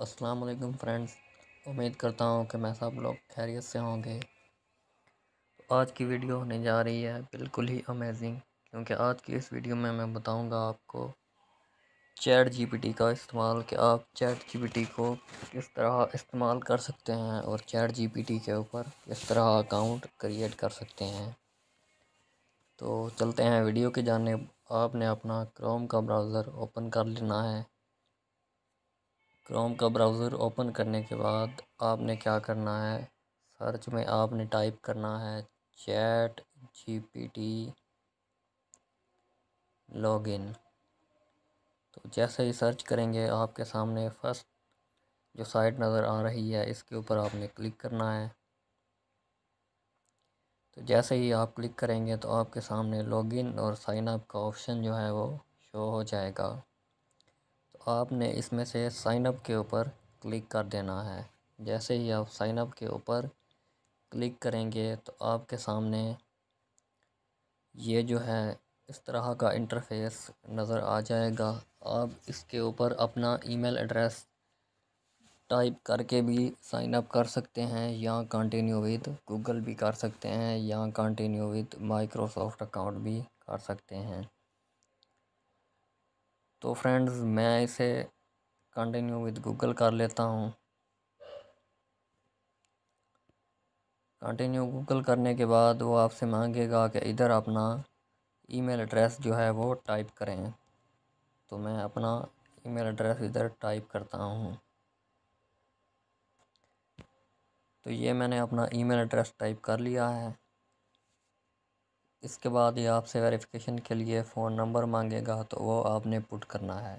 अस्सलाम वालेकुम फ्रेंड्स उम्मीद करता हूँ कि मैं सब लोग खैरियत से होंगे तो आज की वीडियो होने जा रही है बिल्कुल ही अमेजिंग क्योंकि आज की इस वीडियो में मैं बताऊँगा आपको चैट जीपीटी का इस्तेमाल कि आप चैट जीपीटी को किस तरह इस्तेमाल कर सकते हैं और चैट जीपीटी के ऊपर किस तरह अकाउंट क्रिएट कर सकते हैं तो चलते हैं वीडियो की जानब आपने अपना क्रोम का ब्राउज़र ओपन कर लेना है क्रोम का ब्राउज़र ओपन करने के बाद आपने क्या करना है सर्च में आपने टाइप करना है चैट जीपीटी लॉगिन तो जैसे ही सर्च करेंगे आपके सामने फर्स्ट जो साइट नज़र आ रही है इसके ऊपर आपने क्लिक करना है तो जैसे ही आप क्लिक करेंगे तो आपके सामने लॉगिन और साइन अप का ऑप्शन जो है वो शो हो जाएगा आपने इसमें से साइनअप के ऊपर क्लिक कर देना है जैसे ही आप साइनअप के ऊपर क्लिक करेंगे तो आपके सामने ये जो है इस तरह का इंटरफेस नज़र आ जाएगा आप इसके ऊपर अपना ईमेल एड्रेस टाइप करके भी साइनअप कर सकते हैं या कंटिन्यू विद गूगल भी कर सकते हैं या कंटिन्यू विद माइक्रोसॉफ्ट अकाउंट भी कर सकते हैं तो फ्रेंड्स मैं इसे कंटिन्यू विद गूगल कर लेता हूँ कंटिन्यू गूगल करने के बाद वो आपसे मांगेगा कि इधर अपना ईमेल एड्रेस जो है वो टाइप करें तो मैं अपना ईमेल एड्रेस इधर टाइप करता हूँ तो ये मैंने अपना ईमेल एड्रेस टाइप कर लिया है इसके बाद ये आपसे वेरिफिकेशन के लिए फ़ोन नंबर मांगेगा तो वो आपने पुट करना है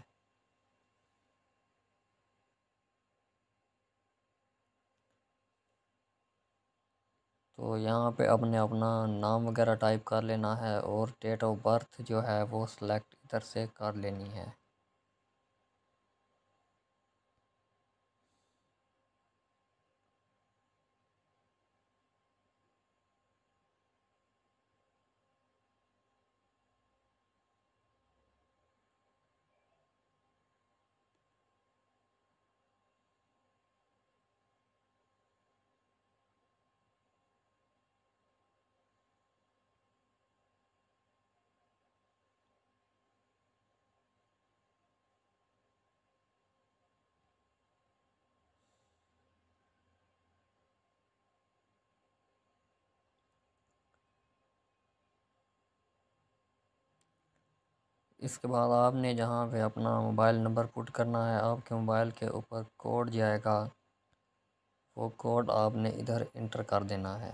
तो यहाँ पे आपने अपना नाम वगैरह टाइप कर लेना है और डेट ऑफ बर्थ जो है वो सिलेक्ट इधर से कर लेनी है इसके बाद आपने जहाँ पे अपना मोबाइल नंबर पुट करना है आपके मोबाइल के ऊपर कोड जाएगा वो कोड आपने इधर इंटर कर देना है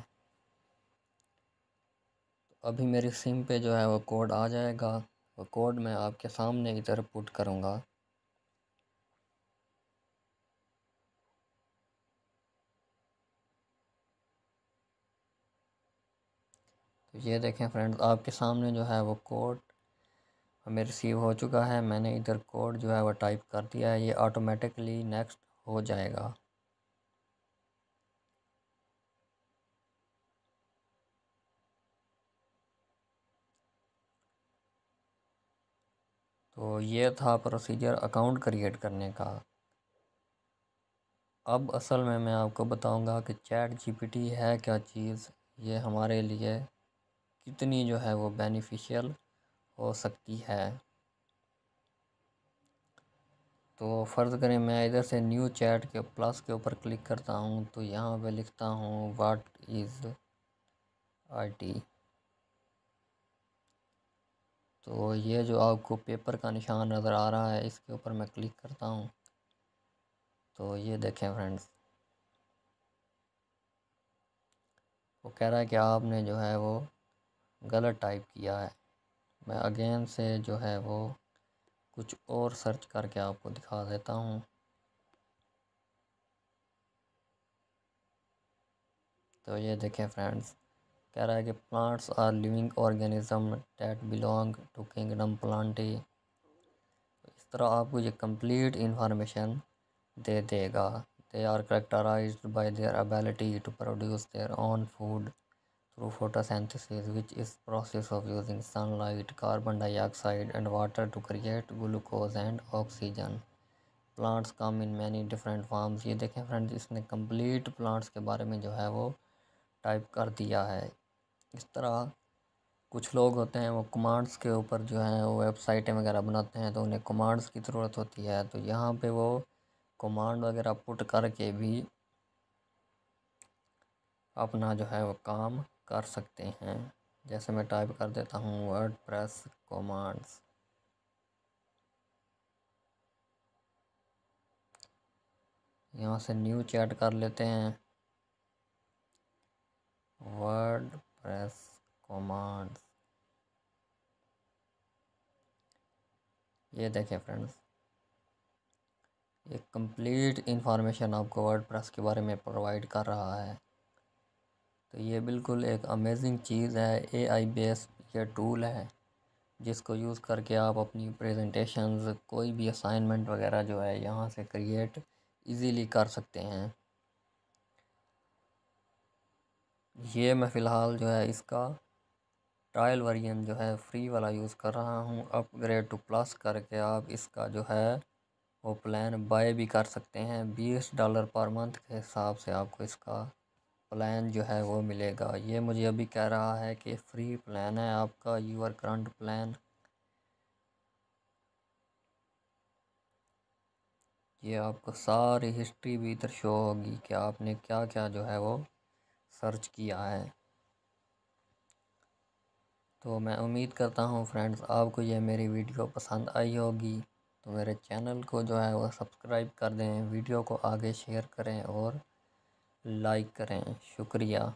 तो अभी मेरी सिम पे जो है वो कोड आ जाएगा वो कोड मैं आपके सामने इधर पुट करूँगा तो ये देखें फ्रेंड्स आपके सामने जो है वो कोड हमें रिसीव हो चुका है मैंने इधर कोड जो है वो टाइप कर दिया है ये ऑटोमेटिकली नेक्स्ट हो जाएगा तो ये था प्रोसीजर अकाउंट क्रिएट करने का अब असल में मैं आपको बताऊंगा कि चैट जीपीटी है क्या चीज़ ये हमारे लिए कितनी जो है वो बेनिफिशियल हो सकती है तो फ़र्ज़ करें मैं इधर से न्यू चैट के प्लस के ऊपर क्लिक करता हूँ तो यहाँ पे लिखता हूँ वाट इज़ आईटी तो ये जो आपको पेपर का निशान नज़र आ रहा है इसके ऊपर मैं क्लिक करता हूँ तो ये देखें फ्रेंड्स वो कह रहा है कि आपने जो है वो गलत टाइप किया है मैं अगेन से जो है वो कुछ और सर्च करके आपको दिखा देता हूँ तो ये देखें फ्रेंड्स कह रहा है कि plants are living organism that belong to kingdom plantae इस तरह आपको ये कंप्लीट इंफॉर्मेशन दे देगा they are characterise by their ability to produce their own food through photosynthesis which is process of using sunlight carbon dioxide and water to create glucose and oxygen plants come in many different forms ye dekhen friends isne complete plants ke bare mein jo hai wo type कर दिया है इस तरह कुछ लोग होते हैं वो कमांड्स के ऊपर जो है वो वेबसाइटें वगैरह बनाते हैं तो उन्हें कमांड्स की ज़रूरत होती है तो यहाँ पे वो कमांड वगैरह पुट करके भी अपना जो है वो काम कर सकते हैं जैसे मैं टाइप कर देता हूँ वर्ड प्रेस कॉमांड्स यहाँ से न्यू चैट कर लेते हैं वर्ड प्रेस कॉमांड्स ये देखें फ्रेंड्स ये कंप्लीट इन्फॉर्मेशन आपको वर्ड प्रेस के बारे में प्रोवाइड कर रहा है तो ये बिल्कुल एक अमेजिंग चीज़ है ए आई बेस ये टूल है जिसको यूज़ करके आप अपनी प्रेजेंटेशंस कोई भी असाइनमेंट वगैरह जो है यहाँ से क्रिएट इजीली कर सकते हैं ये मैं फ़िलहाल जो है इसका ट्रायल वर्जन जो है फ्री वाला यूज़ कर रहा हूँ अपग्रेड टू प्लस करके आप इसका जो है वो प्लान बाय भी कर सकते हैं बीस डॉलर पर मंथ के हिसाब से आपको इसका प्लान जो है वो मिलेगा ये मुझे अभी कह रहा है कि फ्री प्लान है आपका यूर करंट प्लान ये आपको सारी हिस्ट्री भी इधर शो होगी कि आपने क्या क्या जो है वो सर्च किया है तो मैं उम्मीद करता हूँ फ्रेंड्स आपको ये मेरी वीडियो पसंद आई होगी तो मेरे चैनल को जो है वो सब्सक्राइब कर दें वीडियो को आगे शेयर करें और लाइक करें शुक्रिया